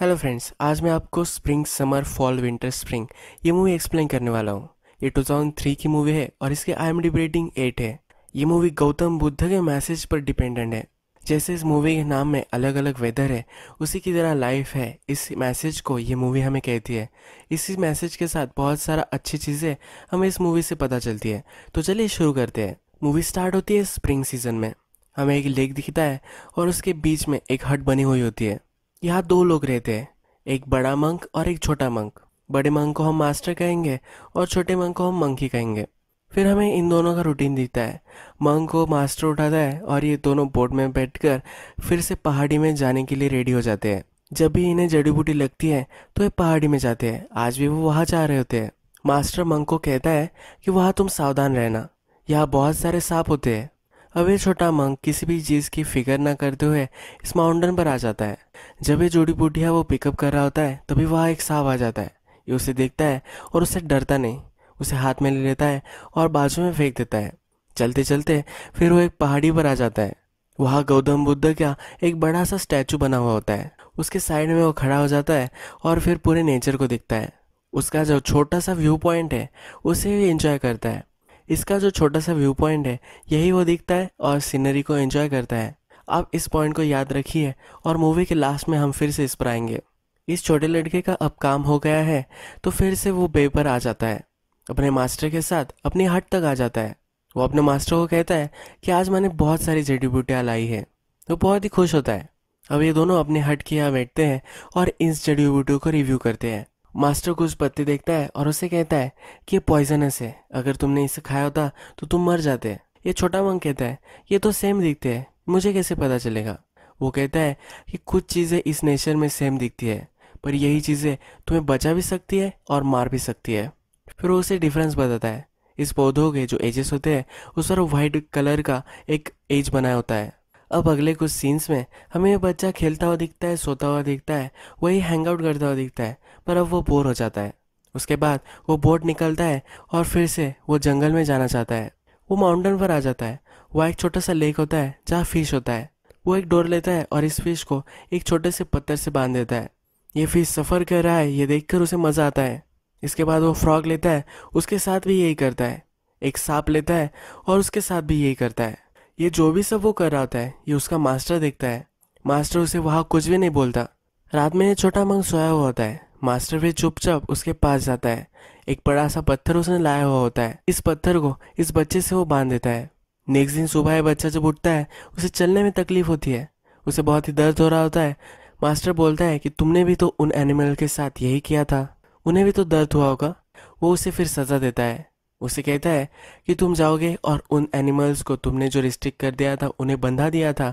hello friends आज मैं आपको spring summer fall winter spring ये मूवी एक्सप्लेन करने वाला हूँ ये 2003 की मूवी है और इसके आई एम रेटिंग 8 है ये मूवी गौतम बुद्ध के मैसेज पर डिपेंडेंट है जैसे इस मूवी के नाम में अलग अलग वेदर है उसी की तरह लाइफ है इस मैसेज को ये मूवी हमें कहती है इसी मैसेज के साथ बहुत सारा अच्छी चीज़ें हमें इस मूवी से पता चलती है तो चलिए शुरू करते हैं मूवी स्टार्ट होती है स्प्रिंग सीजन में हमें एक लेक दिखता है और उसके बीच में एक हट बनी हुई होती है यहाँ दो लोग रहते हैं एक बड़ा मंक और एक छोटा मंक बड़े मंक को हम मास्टर कहेंगे और छोटे मंक को हम मंकी कहेंगे फिर हमें इन दोनों का रूटीन दिखता है मंग को मास्टर उठाता है और ये दोनों बोट में बैठकर फिर से पहाड़ी में जाने के लिए रेडी हो जाते हैं जब भी इन्हें जड़ी बूटी लगती है तो ये पहाड़ी में जाते हैं आज भी वो वहाँ जा रहे होते हैं मास्टर मंग को कहता है कि वहाँ तुम सावधान रहना यहाँ बहुत सारे सांप होते हैं अब ये छोटा मंक किसी भी चीज़ की फिक्र ना करते हुए इस माउंटेन पर आ जाता है जब ये जोड़ी बुढ़िया वो पिकअप कर रहा होता है तभी वहाँ एक सांप आ जाता है ये उसे देखता है और उसे डरता नहीं उसे हाथ में ले लेता है और बाजू में फेंक देता है चलते चलते फिर वो एक पहाड़ी पर आ जाता है वहाँ गौतम बुद्ध का एक बड़ा सा स्टैचू बना हुआ होता है उसके साइड में वो खड़ा हो जाता है और फिर पूरे नेचर को दिखता है उसका जो छोटा सा व्यू पॉइंट है उसे भी इंजॉय करता है इसका जो छोटा सा व्यू पॉइंट है यही वो दिखता है और सीनरी को एंजॉय करता है आप इस पॉइंट को याद रखिए और मूवी के लास्ट में हम फिर से इस पर आएंगे इस छोटे लड़के का अब काम हो गया है तो फिर से वो बेपर आ जाता है अपने मास्टर के साथ अपनी हट तक आ जाता है वो अपने मास्टर को कहता है कि आज मैंने बहुत सारी जड़ी बूटियाँ लाई है वो बहुत ही खुश होता है अब ये दोनों अपने हट के यहाँ बैठते हैं और इन जड़ी बूटियों को रिव्यू करते हैं मास्टर कुछ पत्ते देखता है और उसे कहता है कि ये पॉइजनस है अगर तुमने इसे खाया होता तो तुम मर जाते ये छोटा मंग कहता है ये तो सेम दिखते हैं मुझे कैसे पता चलेगा वो कहता है कि कुछ चीज़ें इस नेचर में सेम दिखती है पर यही चीज़ें तुम्हें बचा भी सकती है और मार भी सकती है फिर वो उसे डिफरेंस बताता है इस पौधों के जो एजेस होते हैं उस पर वाइट कलर का एक एज बनाया होता है अब अगले कुछ सीन्स में हमें ये बच्चा खेलता हुआ दिखता है सोता हुआ दिखता है वही हैंग आउट करता हुआ दिखता है पर अब वो बोर हो जाता है उसके बाद वो बोट निकलता है और फिर से वो जंगल में जाना चाहता है वो माउंटेन पर आ जाता है वहाँ एक छोटा सा लेक होता है जहाँ फिश होता है वो एक डोर लेता है और इस फिश को एक छोटे से पत्थर से बांध देता है ये फिश सफ़र कर रहा है ये देखकर उसे मज़ा आता है इसके बाद वो फ्रॉग लेता है उसके साथ भी यही करता है एक सांप लेता है और उसके साथ भी यही करता है ये जो भी सब वो कर रहा होता है ये उसका मास्टर देखता है मास्टर उसे वहाँ कुछ भी नहीं बोलता रात में ये छोटा मंग सोया हुआ होता है मास्टर फिर चुपचाप उसके पास जाता है एक बड़ा सा पत्थर उसने लाया हुआ होता है इस पत्थर को इस बच्चे से वो बांध देता है नेक्स्ट दिन सुबह बच्चा जब उठता है उसे चलने में तकलीफ होती है उसे बहुत ही दर्द हो रहा होता है मास्टर बोलता है कि तुमने भी तो उन एनिमल के साथ यही किया था उन्हें भी तो दर्द हुआ होगा वो उसे फिर सज़ा देता है उसे कहता है कि तुम जाओगे और उन एनिमल्स को तुमने जो रिस्ट्रिक्ट कर दिया था उन्हें बंधा दिया था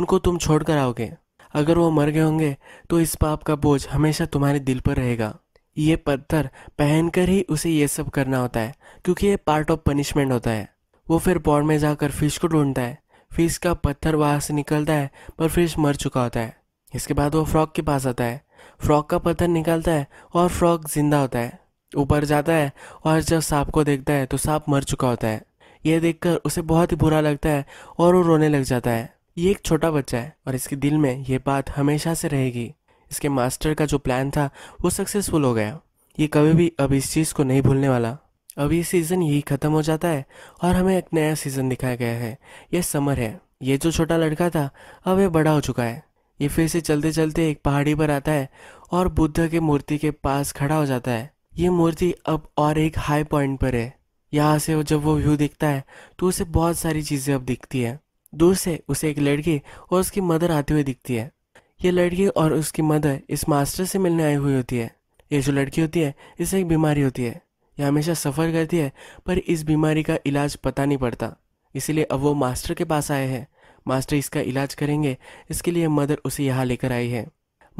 उनको तुम छोड़ कर आओगे अगर वो मर गए होंगे तो इस पाप का बोझ हमेशा तुम्हारे दिल पर रहेगा ये पत्थर पहनकर ही उसे ये सब करना होता है क्योंकि ये पार्ट ऑफ पनिशमेंट होता है वो फिर पौड़ में जाकर फिश को ढूंढता है फिश का पत्थर वहाँ से निकलता है पर फिश मर चुका होता है इसके बाद वो फ्रॉक के पास आता है फ्रॉक का पत्थर निकलता है और फ्रॉक जिंदा होता है ऊपर जाता है और जब सांप को देखता है तो सांप मर चुका होता है यह देखकर उसे बहुत ही बुरा लगता है और वो रोने लग जाता है ये एक छोटा बच्चा है और इसके दिल में ये बात हमेशा से रहेगी इसके मास्टर का जो प्लान था वो सक्सेसफुल हो गया ये कभी भी अब इस चीज़ को नहीं भूलने वाला अब ये सीज़न यही ख़त्म हो जाता है और हमें एक नया सीज़न दिखाया गया है यह समर है ये जो छोटा लड़का था अब यह बड़ा हो चुका है ये फिर से चलते चलते एक पहाड़ी पर आता है और बुद्ध के मूर्ति के पास खड़ा हो जाता है ये मूर्ति अब और एक हाई पॉइंट पर है यहाँ से जब वो व्यू दिखता है तो उसे बहुत सारी चीज़ें अब दिखती है दूर से उसे एक लड़की और उसकी मदर आती हुई दिखती है ये लड़की और उसकी मदर इस मास्टर से मिलने आई हुई होती है ये जो लड़की होती है इसे एक बीमारी होती है यह हमेशा सफ़र करती है पर इस बीमारी का इलाज पता नहीं पड़ता इसीलिए अब वो मास्टर के पास आए हैं मास्टर इसका इलाज करेंगे इसके लिए मदर उसे यहाँ लेकर आई है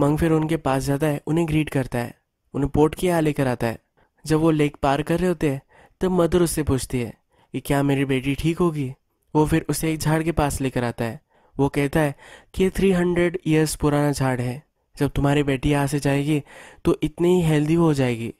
मंग फिर उनके पास जाता है उन्हें ग्रीट करता है उन्हें पोर्ट के यहाँ लेकर आता है जब वो लेक पार कर रहे होते हैं तब मदर उससे पूछती है कि क्या मेरी बेटी ठीक होगी वो फिर उसे एक झाड़ के पास लेकर आता है वो कहता है कि ये थ्री हंड्रेड ईयर्स पुराना झाड़ है जब तुम्हारी बेटी यहाँ से जाएगी तो इतनी ही हेल्दी हो जाएगी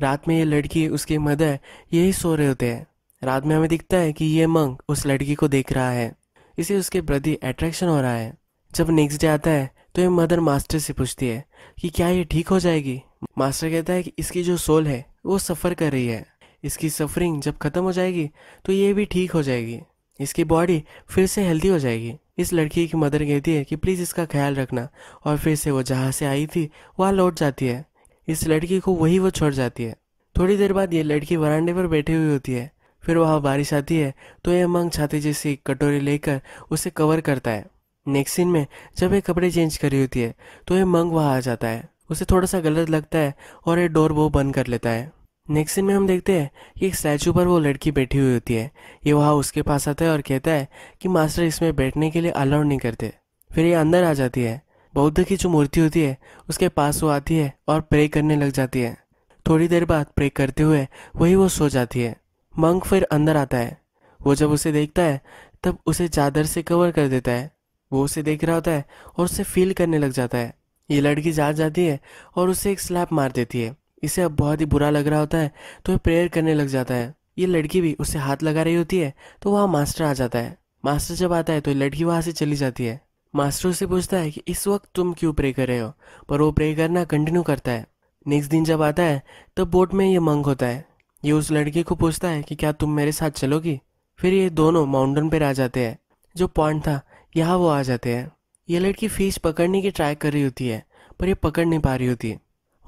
रात में ये लड़की उसके मदर यही सो रहे होते हैं रात में हमें दिखता है कि ये मंग उस लड़की को देख रहा है इसे उसके प्रति अट्रैक्शन हो रहा है जब नेक्स्ट डे आता है तो ये मदर मास्टर से पूछती है कि क्या ये ठीक हो जाएगी मास्टर कहता है कि इसकी जो सोल है वो सफ़र कर रही है इसकी सफरिंग जब ख़त्म हो जाएगी तो ये भी ठीक हो जाएगी इसकी बॉडी फिर से हेल्दी हो जाएगी इस लड़की की मदर कहती है कि प्लीज़ इसका ख्याल रखना और फिर से वो जहाँ से आई थी वहाँ लौट जाती है इस लड़की को वही वो छोड़ जाती है थोड़ी देर बाद ये लड़की वरांडे पर बैठी हुई होती है फिर वहाँ बारिश आती है तो ये मंग छाती जैसी कटोरी लेकर उसे कवर करता है नेक्स्ट सीन में जब ये कपड़े चेंज करी होती है तो ये मंग वहाँ आ जाता है उसे थोड़ा सा गलत लगता है और ये डोर वो बंद कर लेता है नेक्स्ट सीन में हम देखते हैं कि एक स्टैचू पर वो लड़की बैठी हुई होती है ये वहाँ उसके पास आता है और कहता है कि मास्टर इसमें बैठने के लिए अलाउड नहीं करते फिर ये अंदर आ जाती है बौद्ध की जो मूर्ति होती है उसके पास वो आती है और प्रे करने लग जाती है थोड़ी देर बाद प्रे करते हुए वही वो सो जाती है मंग फिर अंदर आता है वो जब उसे देखता है तब उसे चादर से कवर कर देता है वो उसे देख रहा होता है और उसे फील करने लग जाता है ये लड़की जा जाती है और उसे एक स्लैप मार देती है इसे अब बहुत ही बुरा लग रहा होता है तो वह प्रेयर करने लग जाता है ये लड़की भी उसे हाथ लगा रही होती है तो वहाँ मास्टर आ जाता है मास्टर जब आता है तो लड़की वहाँ से चली जाती है मास्टर से पूछता है कि इस वक्त तुम क्यों प्रे कर रहे हो पर वो प्रे करना कंटिन्यू करता है नेक्स्ट दिन जब आता है तब बोट में ये मंग होता है ये उस लड़के को पूछता है कि क्या तुम मेरे साथ चलोगी फिर ये दोनों माउंटेन पर आ जाते हैं जो पॉइंट था यहाँ वो आ जाते हैं ये लड़की फिश पकड़ने की ट्राई कर रही होती है पर ये पकड़ नहीं पा रही होती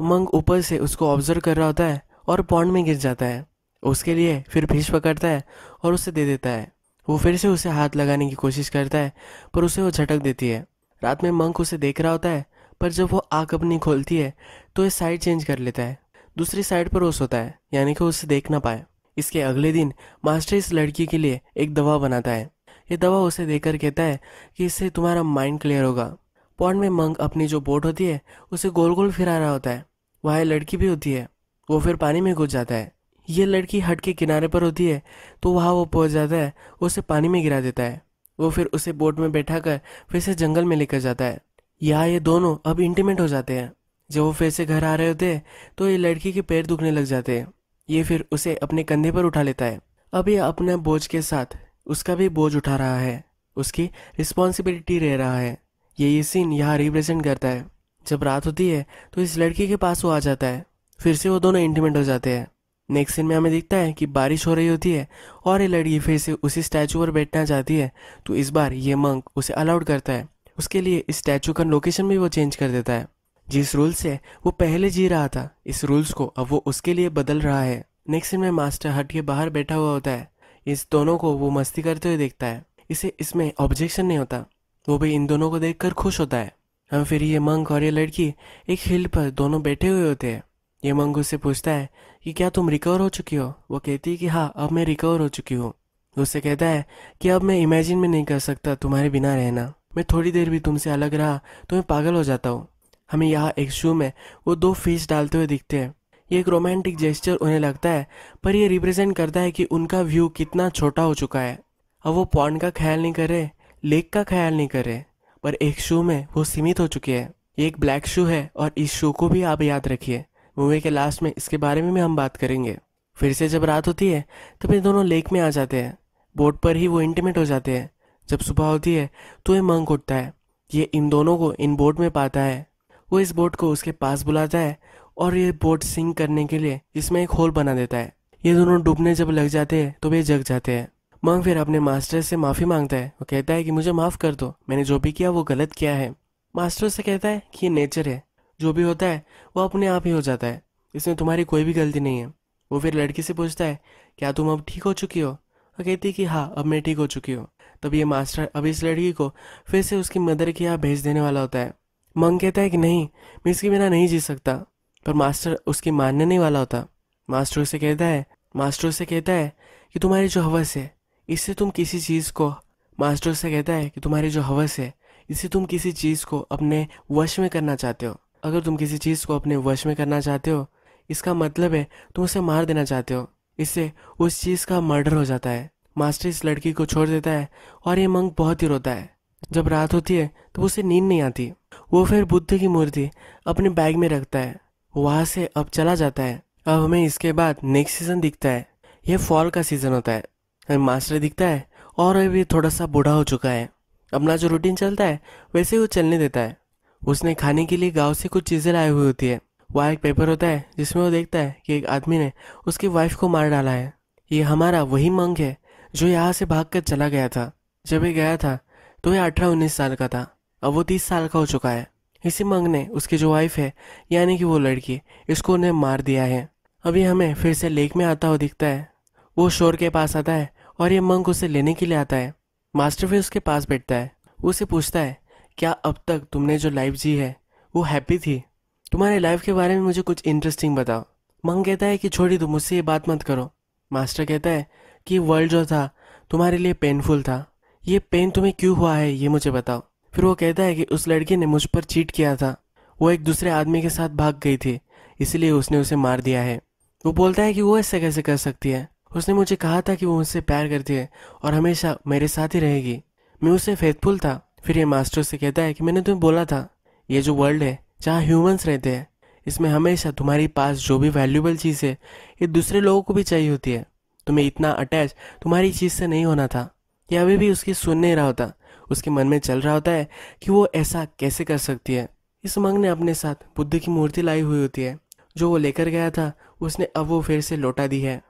मंग ऊपर से उसको ऑब्जर्व कर रहा होता है और पॉन्ड में गिर जाता है उसके लिए फिर फिश पकड़ता है और उसे दे देता है वो फिर से उसे हाथ लगाने की कोशिश करता है पर उसे वो झटक देती है रात में मंक उसे देख रहा होता है पर जब वो आग अपनी खोलती है तो वह साइड चेंज कर लेता है दूसरी साइड पर वो सोता है यानी कि उसे देख ना पाए इसके अगले दिन मास्टर इस लड़की के लिए एक दवा बनाता है ये दवा उसे देकर कहता है कि इससे तुम्हारा माइंड क्लियर होगा पॉन्ड में मंग अपनी जो बोट होती है उसे गोल गोल फिरा रहा होता है वहाँ लड़की भी होती है वो फिर पानी में घुस जाता है ये लड़की हट के किनारे पर होती है तो वहाँ वो पहुँच जाता है उसे पानी में गिरा देता है वो फिर उसे बोट में बैठा कर फिर से जंगल में लेकर जाता है यहाँ ये दोनों अब इंटीमेट हो जाते हैं जब वो फिर से घर आ रहे होते हैं तो ये लड़की के पैर दुखने लग जाते हैं ये फिर उसे अपने कंधे पर उठा लेता है अब ये अपने बोझ के साथ उसका भी बोझ उठा रहा है उसकी रिस्पॉन्सिबिलिटी रह रहा है ये ये सीन यहाँ रिप्रेजेंट करता है जब रात होती है तो इस लड़की के पास वो आ जाता है फिर से वो दोनों इंटीमेट हो जाते हैं नेक्स्ट सीन में हमें दिखता है कि बारिश हो रही होती है और ये लड़की फिर से उसी स्टैचू पर बैठना चाहती है तो इस बार ये मंक उसे अलाउड करता है उसके लिए इस स्टैचू का लोकेशन भी वो चेंज कर देता है जिस रूल से वो पहले जी रहा था इस रूल्स को अब वो उसके लिए बदल रहा है नेक्स्ट सीन में मास्टर हट के बाहर बैठा हुआ होता है इस दोनों को वो मस्ती करते हुए देखता है इसे इसमें ऑब्जेक्शन नहीं होता वो भी इन दोनों को देख खुश होता है हम फिर ये मंक और ये लड़की एक हिल पर दोनों बैठे हुए होते हैं ये मंग उससे पूछता है कि क्या तुम रिकवर हो चुकी हो वो कहती है कि हाँ अब मैं रिकवर हो चुकी हूँ उससे कहता है कि अब मैं इमेजिन में नहीं कर सकता तुम्हारे बिना रहना मैं थोड़ी देर भी तुमसे अलग रहा तो मैं पागल हो जाता हूँ हमें यहाँ एक शू में वो दो फीस डालते हुए दिखते हैं ये एक रोमांटिक जेस्चर उन्हें लगता है पर यह रिप्रेजेंट करता है कि उनका व्यू कितना छोटा हो चुका है अब वो पॉन्ड का ख्याल नहीं कर रहे लेक का ख्याल नहीं कर रहे पर एक शू में वो सीमित हो चुके हैं ये एक ब्लैक शू है और इस शू को भी आप याद रखिए मूवी के लास्ट में इसके बारे में भी हम बात करेंगे फिर से जब रात होती है तब ये दोनों लेक में आ जाते हैं बोट पर ही वो इंटीमेट हो जाते हैं जब सुबह होती है तो ये मंक उठता है ये इन दोनों को इन बोट में पाता है वो इस बोट को उसके पास बुलाता है और ये बोट सिंक करने के लिए इसमें एक होल बना देता है ये दोनों डूबने जब लग जाते हैं तो वे जग जाते हैं मंग फिर अपने मास्टर से माफ़ी मांगता है वो कहता है कि मुझे माफ़ कर दो मैंने जो भी किया वो गलत किया है मास्टर से कहता है कि ये नेचर है जो भी होता है वो अपने आप ही हो जाता है इसमें तुम्हारी कोई भी गलती नहीं है वो फिर लड़की से पूछता है क्या तुम अब ठीक हो चुकी हो और कहती है कि हाँ अब मैं ठीक हो चुकी हूँ तब ये मास्टर अब इस लड़की को फिर से उसकी मदर के यहाँ भेज देने वाला होता है मंग कहता है कि नहीं मैं इसके बिना नहीं जी सकता पर मास्टर उसकी मानने नहीं वाला होता मास्टर उसे कहता है मास्टर उसे कहता है कि तुम्हारी जो हवस है इससे तुम किसी चीज़ को मास्टर उसे कहता है कि तुम्हारी जो हवस है इससे तुम किसी चीज़ को अपने वश में करना चाहते हो अगर तुम किसी चीज़ को अपने वश में करना चाहते हो इसका मतलब है तुम उसे मार देना चाहते हो इससे उस चीज़ का मर्डर हो जाता है मास्टर इस लड़की को छोड़ देता है और ये मंग बहुत ही रोता है जब रात होती है तो उसे नींद नहीं आती वो फिर बुद्ध की मूर्ति अपने बैग में रखता है वहाँ से अब चला जाता है अब हमें इसके बाद नेक्स्ट सीज़न दिखता है यह फॉल का सीज़न होता है अब मास्टर दिखता है और अभी थोड़ा सा बूढ़ा हो चुका है अपना जो रूटीन चलता है वैसे वो चलने देता है उसने खाने के लिए गाँव से कुछ चीज़ें लाई हुई होती है वहाँ एक पेपर होता है जिसमें वो देखता है कि एक आदमी ने उसकी वाइफ को मार डाला है ये हमारा वही मंग है जो यहाँ से भाग कर चला गया था जब ये गया था तो यह अठारह उन्नीस साल का था अब वो तीस साल का हो चुका है इसी मंग ने उसकी जो वाइफ है यानी कि वो लड़की इसको उन्हें मार दिया है अभी हमें फिर से लेक में आता हुआ दिखता है वो शोर के पास आता है और ये मंग उसे लेने के लिए आता है मास्टर फिर उसके पास बैठता है उसे पूछता है क्या अब तक तुमने जो लाइफ जी है वो हैप्पी थी तुम्हारे लाइफ के बारे में मुझे कुछ इंटरेस्टिंग बताओ मंग कहता है कि छोड़ी तुम मुझसे ये बात मत करो मास्टर कहता है कि वर्ल्ड जो था तुम्हारे लिए पेनफुल था ये पेन तुम्हें क्यों हुआ है ये मुझे बताओ फिर वो कहता है कि उस लड़की ने मुझ पर चीट किया था वो एक दूसरे आदमी के साथ भाग गई थी इसलिए उसने उसे मार दिया है वो बोलता है कि वो ऐसा कैसे कर सकती है उसने मुझे कहा था कि वो मुझसे प्यार करती है और हमेशा मेरे साथ ही रहेगी मैं उससे फेथफुल था फिर ये मास्टर से कहता है कि मैंने तुम्हें बोला था ये जो वर्ल्ड है जहाँ ह्यूमंस रहते हैं इसमें हमेशा तुम्हारे पास जो भी वैल्यूबल चीज़ है ये दूसरे लोगों को भी चाहिए होती है तुम्हें इतना अटैच तुम्हारी चीज़ से नहीं होना था कि अभी भी उसकी सुन नहीं रहा होता उसके मन में चल रहा होता है कि वो ऐसा कैसे कर सकती है इस मंग ने अपने साथ बुद्ध की मूर्ति लाई हुई होती है जो वो लेकर गया था उसने अब वो फिर से लौटा दी है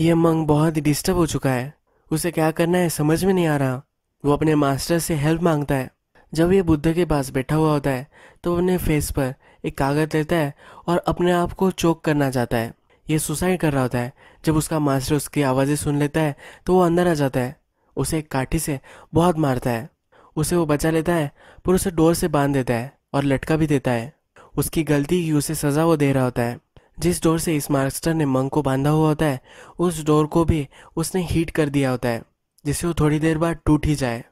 यह मंग बहुत ही डिस्टर्ब हो चुका है उसे क्या करना है समझ में नहीं आ रहा वो अपने मास्टर से हेल्प मांगता है जब ये बुद्ध के पास बैठा हुआ होता है तो अपने फेस पर एक कागज लेता है और अपने आप को चोक करना चाहता है ये सुसाइड कर रहा होता है जब उसका मास्टर उसकी आवाज़ें सुन लेता है तो वो अंदर आ जाता है उसे एक काठी से बहुत मारता है उसे वो बचा लेता है पर उसे डोर से बांध देता है और लटका भी देता है उसकी गलती की उसे सज़ा वो दे रहा होता है जिस डोर से इस मास्टर ने मंग को बांधा हुआ होता है उस डोर को भी उसने हीट कर दिया होता है जिससे वो थोड़ी देर बाद टूट ही जाए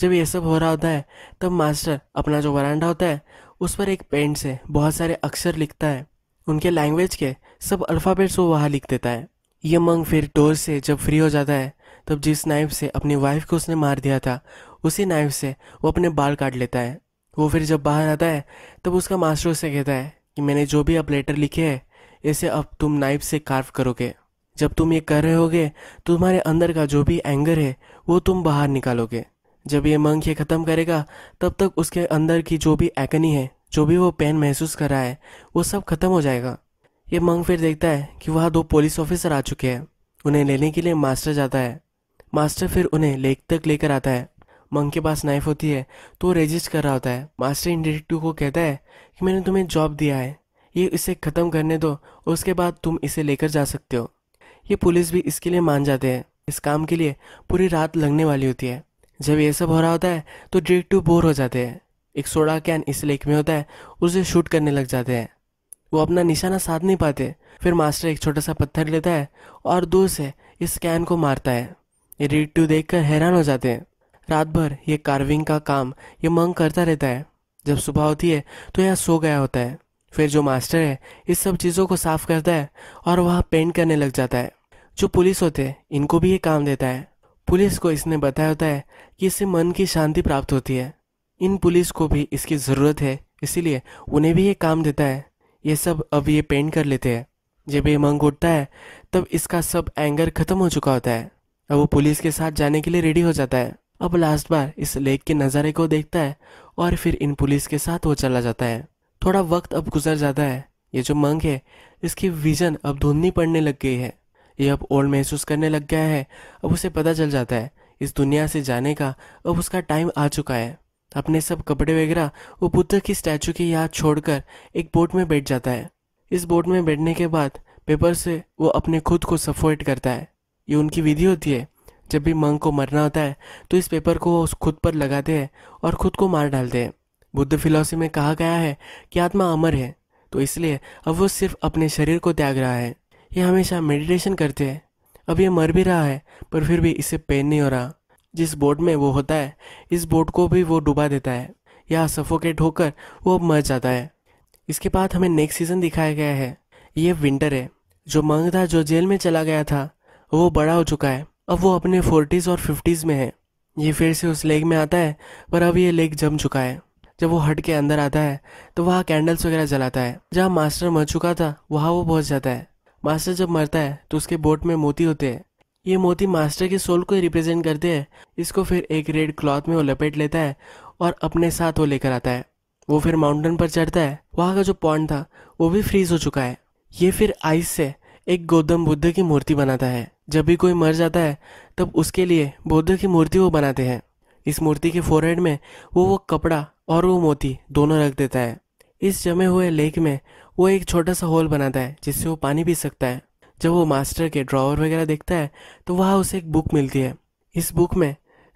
जब ये सब हो रहा होता है तब मास्टर अपना जो वरांडा होता है उस पर एक पेन से बहुत सारे अक्षर लिखता है उनके लैंग्वेज के सब अल्फ़ाबेट्स वो वहाँ लिख देता है ये मंग फिर डोर से जब फ्री हो जाता है तब जिस नाइफ से अपनी वाइफ को उसने मार दिया था उसी नाइफ से वो अपने बाल काट लेता है वो फिर जब बाहर आता है तब उसका मास्टर उसे कहता है कि मैंने जो भी अब लेटर लिखे हैं इसे अब तुम नाइफ से कार्व करोगे जब तुम ये कर रहे होगे तो तुम्हारे अंदर का जो भी एंगर है वो तुम बाहर निकालोगे जब ये मंक ये ख़त्म करेगा तब तक उसके अंदर की जो भी एकनी है जो भी वो पेन महसूस कर रहा है वो सब ख़त्म हो जाएगा ये मंग फिर देखता है कि वहाँ दो पुलिस ऑफिसर आ चुके हैं उन्हें लेने के लिए मास्टर जाता है मास्टर फिर उन्हें लेक तक लेकर आता है मंग के पास नाइफ होती है तो वो रजिस्ट कर रहा होता है मास्टर इन डिटेक्टिव को कहता है कि मैंने तुम्हें जॉब दिया है ये इसे ख़त्म करने दो उसके बाद तुम इसे लेकर जा सकते हो ये पुलिस भी इसके लिए मान जाते हैं इस काम के लिए पूरी रात लगने वाली होती है जब ये सब हो रहा होता है तो ड्रेक टू बोर हो जाते हैं एक सोडा कैन इस लेक में होता है उसे शूट करने लग जाते हैं वो अपना निशाना साध नहीं पाते फिर मास्टर एक छोटा सा पत्थर लेता है और दूर से इस कैन को मारता है ये रेड टू देख कर हैरान हो जाते हैं रात भर ये कार्विंग का काम ये मंग करता रहता है जब सुबह होती है तो यह सो गया होता है फिर जो मास्टर है इस सब चीज़ों को साफ करता है और वहाँ पेंट करने लग जाता है जो पुलिस होते हैं इनको भी ये काम देता है पुलिस को इसने बताया होता है कि इससे मन की शांति प्राप्त होती है इन पुलिस को भी इसकी ज़रूरत है इसीलिए उन्हें भी ये काम देता है ये सब अब ये पेंट कर लेते हैं जब ये मंग उठता है तब इसका सब एंगर ख़त्म हो चुका होता है अब वो पुलिस के साथ जाने के लिए रेडी हो जाता है अब लास्ट बार इस लेक के नज़ारे को देखता है और फिर इन पुलिस के साथ वो चला जाता है थोड़ा वक्त अब गुजर जाता है ये जो मंग है इसकी विजन अब धुंधनी पड़ने लग गई है ये अब ओल्ड महसूस करने लग गया है अब उसे पता चल जाता है इस दुनिया से जाने का अब उसका टाइम आ चुका है अपने सब कपड़े वगैरह वो बुद्ध की स्टैचू की याद छोड़कर एक बोट में बैठ जाता है इस बोट में बैठने के बाद पेपर से वो अपने खुद को सफोर्ट करता है ये उनकी विधि होती है जब भी मंग को मरना होता है तो इस पेपर को वो खुद पर लगाते हैं और खुद को मार डालते हैं बुद्ध फिलोसफी में कहा गया है कि आत्मा अमर है तो इसलिए अब वो सिर्फ अपने शरीर को त्याग रहा है ये हमेशा मेडिटेशन करते हैं अब ये मर भी रहा है पर फिर भी इसे पेन नहीं हो रहा जिस बोट में वो होता है इस बोट को भी वो डुबा देता है या सफोकेट होकर वो मर जाता है इसके बाद हमें नेक्स्ट सीजन दिखाया गया है ये विंटर है जो मंग था जो जेल में चला गया था वो बड़ा हो चुका है अब वो अपने फोर्टीज़ और फिफ्टीज़ में है ये फिर से उस लेग में आता है पर अब ये लेग जम चुका है जब वो हट के अंदर आता है तो वहाँ कैंडल्स वगैरह जलाता है जहाँ मास्टर मर चुका था वहाँ वो पहुँच जाता है मास्टर जब मरता है तो उसके बोट में मोती होते हैं ये मोती मास्टर के सोल को रिप्रेजेंट करते हैं इसको फिर एक रेड क्लॉथ में वो लपेट लेता है और अपने साथ वो लेकर आता है वो फिर माउंटेन पर चढ़ता है वहाँ का जो पॉइंट था वो भी फ्रीज हो चुका है ये फिर आइस से एक गौतम बुद्ध की मूर्ति बनाता है जब भी कोई मर जाता है तब उसके लिए बुद्ध की मूर्ति वो बनाते हैं इस मूर्ति के फोरहेड में वो वो कपड़ा और वो मोती दोनों रख देता है इस जमे हुए लेक में वो एक छोटा सा होल बनाता है जिससे वो पानी पी सकता है जब वो मास्टर के ड्रॉवर वगैरह देखता है तो वहाँ उसे एक बुक मिलती है इस बुक में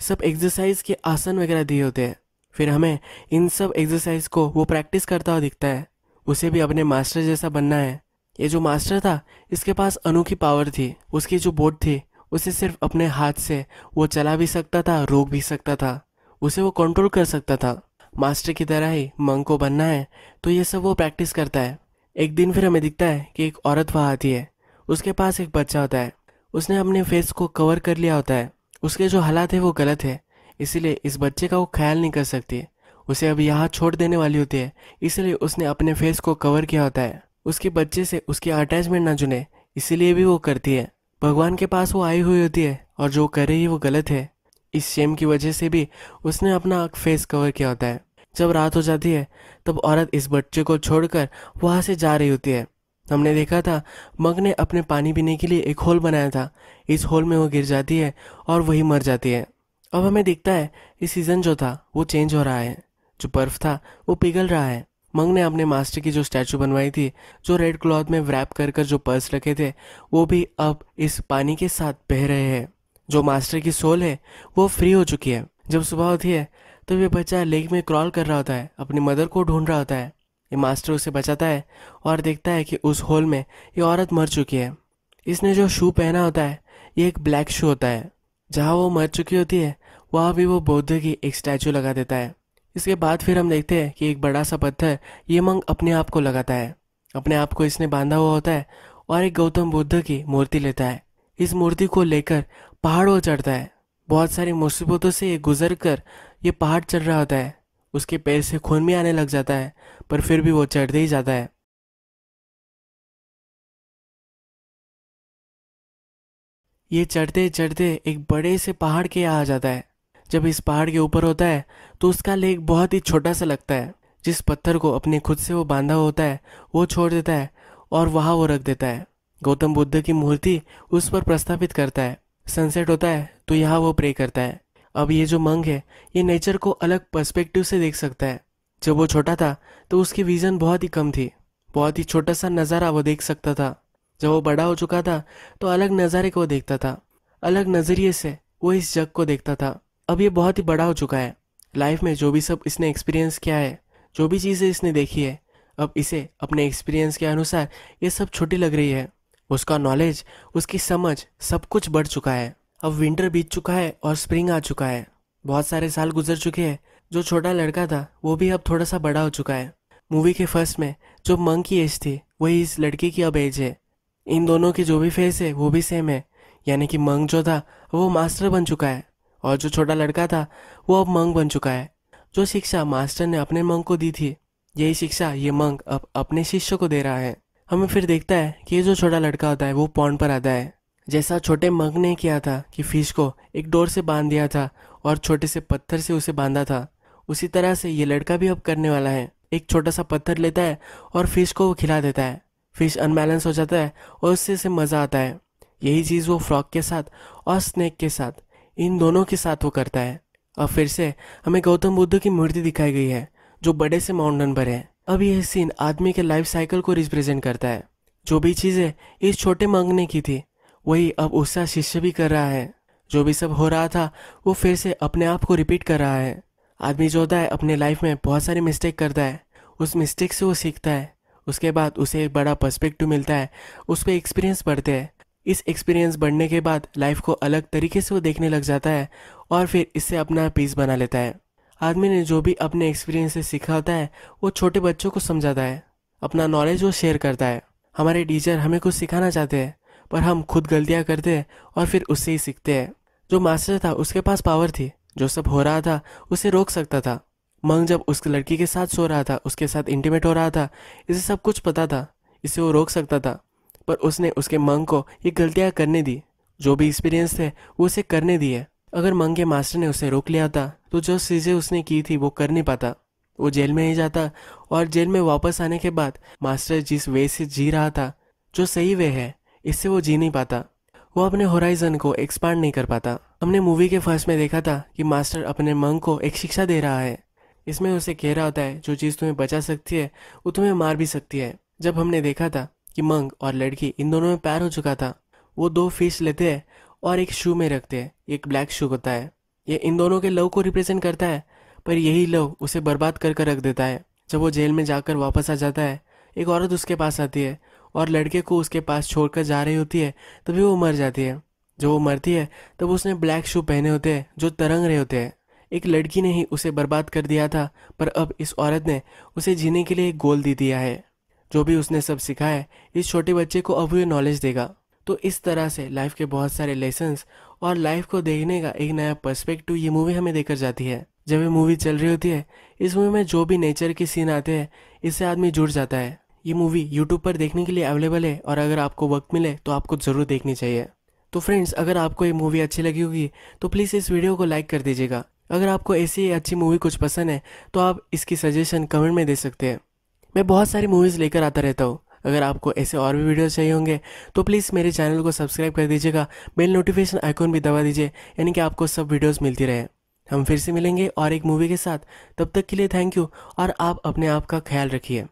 सब एक्सरसाइज के आसन वगैरह दिए होते हैं फिर हमें इन सब एक्सरसाइज को वो प्रैक्टिस करता हुआ दिखता है उसे भी अपने मास्टर जैसा बनना है ये जो मास्टर था इसके पास अनोखी पावर थी उसकी जो बोट थी उसे सिर्फ अपने हाथ से वो चला भी सकता था रोक भी सकता था उसे वो कंट्रोल कर सकता था मास्टर की तरह ही मंग को बनना है तो ये सब वो प्रैक्टिस करता है एक दिन फिर हमें दिखता है कि एक औरत वहाँ आती है उसके पास एक बच्चा होता है उसने अपने फेस को कवर कर लिया होता है उसके जो हालात है वो गलत है इसीलिए इस बच्चे का वो ख्याल नहीं कर सकती उसे अब यहाँ छोड़ देने वाली होती है इसलिए उसने अपने फेस को कवर किया होता है उसके बच्चे से उसकी अटैचमेंट ना जुने इसीलिए भी वो करती है भगवान के पास वो आई हुई होती है और जो करे ही वो गलत है इस शेम की वजह से भी उसने अपना फेस कवर किया होता है जब रात हो जाती है तब औरत इस बच्चे को छोड़कर वहाँ से जा रही होती है हमने देखा था मग ने अपने पानी पीने के लिए एक होल बनाया था इस होल में वो गिर जाती है और वही मर जाती है अब हमें दिखता है ये सीज़न जो था वो चेंज हो रहा है जो बर्फ था वो पिघल रहा है मंग ने अपने मास्टर की जो स्टैचू बनवाई थी जो रेड क्लॉथ में व्रैप कर कर जो पर्स रखे थे वो भी अब इस पानी के साथ बह रहे हैं जो मास्टर की सोल है वो फ्री हो चुकी है जब सुबह होती है तो ये बच्चा लेक में क्रॉल कर रहा होता है अपनी मदर को ढूंढ रहा होता है ये मास्टर उसे बचाता है और देखता है कि उस होल में ये औरत मर चुकी है इसने जो शू पहना होता है ये एक ब्लैक शू होता है जहाँ वो मर चुकी होती है वहाँ भी वो बौद्ध की एक स्टैचू लगा देता है इसके बाद फिर हम देखते हैं कि एक बड़ा सा पत्थर ये मंग अपने आप को लगाता है अपने आप को इसने बांधा हुआ होता है और एक गौतम बुद्ध की मूर्ति लेता है इस मूर्ति को लेकर पहाड़ों चढ़ता है बहुत सारी मुसीबतों से गुजर कर ये पहाड़ चढ़ रहा होता है उसके पैर से खून भी आने लग जाता है पर फिर भी वो चढ़ते ही जाता है ये चढ़ते चढ़ते एक बड़े से पहाड़ के यहाँ आ जाता है जब इस पहाड़ के ऊपर होता है तो उसका लेग बहुत ही छोटा सा लगता है जिस पत्थर को अपने खुद से वो बांधा होता है वो छोड़ देता है और वहाँ वो रख देता है गौतम बुद्ध की मूर्ति उस पर प्रस्थापित करता है सनसेट होता है तो यहाँ वो प्रे करता है अब ये जो मंग है ये नेचर को अलग पर्सपेक्टिव से देख सकता है जब वो छोटा था तो उसकी विज़न बहुत ही कम थी बहुत ही छोटा सा नज़ारा वो देख सकता था जब वो बड़ा हो चुका था तो अलग नज़ारे को देखता था अलग नज़रिए से वो इस जग को देखता था अब ये बहुत ही बड़ा हो चुका है लाइफ में जो भी सब इसने एक्सपीरियंस किया है जो भी चीज़ें इसने देखी है अब इसे अपने एक्सपीरियंस के अनुसार ये सब छोटी लग रही है उसका नॉलेज उसकी समझ सब कुछ बढ़ चुका है अब विंटर बीत चुका है और स्प्रिंग आ चुका है बहुत सारे साल गुजर चुके हैं जो छोटा लड़का था वो भी अब थोड़ा सा बड़ा हो चुका है मूवी के फर्स्ट में जो मंग की एज थी वही इस लड़के की अब एज है इन दोनों की जो भी फेस है वो भी सेम है यानी कि मंग जो था वो मास्टर बन चुका है और जो छोटा लड़का था वो अब मंग बन चुका है जो शिक्षा मास्टर ने अपने मंग को दी थी यही शिक्षा ये मंग अब अपने शिष्य को दे रहा है हमें फिर देखता है कि ये जो छोटा लड़का होता है वो पौंड पर आता है जैसा छोटे मग ने किया था कि फिश को एक डोर से बांध दिया था और छोटे से पत्थर से उसे बांधा था उसी तरह से ये लड़का भी अब करने वाला है एक छोटा सा पत्थर लेता है और फिश को वो खिला देता है फिश अनबैलेंस हो जाता है और उससे इसे मज़ा आता है यही चीज़ वो फ्रॉक के साथ और स्नैक के साथ इन दोनों के साथ वो करता है और फिर से हमें गौतम बुद्ध की मूर्ति दिखाई गई है जो बड़े से माउंटेन पर है अब यह सीन आदमी के लाइफ साइकिल को रिप्रेजेंट करता है जो भी चीज़ें इस छोटे मंग ने की थी वही अब उसका शिष्य भी कर रहा है जो भी सब हो रहा था वो फिर से अपने आप को रिपीट कर रहा है आदमी जो होता है अपने लाइफ में बहुत सारी मिस्टेक करता है उस मिस्टेक से वो सीखता है उसके बाद उसे एक बड़ा पर्सपेक्टिव मिलता है उस पर एक्सपीरियंस बढ़ते हैं इस एक्सपीरियंस बढ़ने के बाद लाइफ को अलग तरीके से वो देखने लग जाता है और फिर इससे अपना पीस बना लेता है आदमी ने जो भी अपने एक्सपीरियंस से सीखा होता है वो छोटे बच्चों को समझाता है अपना नॉलेज वो शेयर करता है हमारे टीचर हमें कुछ सिखाना चाहते हैं पर हम खुद गलतियाँ करते हैं और फिर उससे ही सीखते हैं जो मास्टर था उसके पास पावर थी जो सब हो रहा था उसे रोक सकता था मंग जब उस लड़की के साथ सो रहा था उसके साथ इंटीमेट हो रहा था इसे सब कुछ पता था इसे वो रोक सकता था पर उसने उसके मंग को ये गलतियाँ करने दी जो भी एक्सपीरियंस थे वो उसे करने दिए अगर मंगे मास्टर ने उसे रोक लिया था तो जो चीज़ें उसने की थी वो कर नहीं पाता वो जेल में ही जाता और जेल में वापस आने के बाद मास्टर जिस वे से जी रहा था जो सही वे है इससे वो जी नहीं पाता वो अपने होराइजन को एक्सपांड नहीं कर पाता हमने मूवी के फर्स्ट में देखा था कि मास्टर अपने मंग को एक शिक्षा दे रहा है इसमें उसे कह रहा होता है जो चीज़ तुम्हें बचा सकती है वो तुम्हें मार भी सकती है जब हमने देखा था कि मंग और लड़की इन दोनों में प्यार हो चुका था वो दो फिश लेते हैं और एक शू में रखते हैं एक ब्लैक शू होता है ये इन दोनों के लव को रिप्रेजेंट करता है पर यही लव उसे बर्बाद कर कर रख देता है जब वो जेल में जाकर वापस आ जाता है एक औरत उसके पास आती है और लड़के को उसके पास छोड़कर जा रही होती है तभी वो मर जाती है जब वो मरती है तब उसने ब्लैक शू पहने होते हैं जो तरंग रहे होते हैं एक लड़की ने ही उसे बर्बाद कर दिया था पर अब इस औरत ने उसे जीने के लिए एक गोल दे दिया है जो भी उसने सब सिखाया इस छोटे बच्चे को अब वो नॉलेज देगा तो इस तरह से लाइफ के बहुत सारे लेसन्स और लाइफ को देखने का एक नया पर्सपेक्टिव ये मूवी हमें देकर जाती है जब ये मूवी चल रही होती है इस मूवी में जो भी नेचर के सीन आते हैं इससे आदमी जुड़ जाता है ये मूवी यूट्यूब पर देखने के लिए अवेलेबल है और अगर आपको वक्त मिले तो आपको ज़रूर देखनी चाहिए तो फ्रेंड्स अगर आपको ये मूवी अच्छी लगी होगी तो प्लीज़ इस वीडियो को लाइक कर दीजिएगा अगर आपको ऐसी अच्छी मूवी कुछ पसंद है तो आप इसकी सजेशन कमेंट में दे सकते हैं मैं बहुत सारी मूवीज़ लेकर आता रहता हूँ अगर आपको ऐसे और भी वीडियोस चाहिए होंगे तो प्लीज़ मेरे चैनल को सब्सक्राइब कर दीजिएगा बेल नोटिफिकेशन आइकॉन भी दबा दीजिए यानी कि आपको सब वीडियोस मिलती रहे हम फिर से मिलेंगे और एक मूवी के साथ तब तक के लिए थैंक यू और आप अपने आप का ख्याल रखिए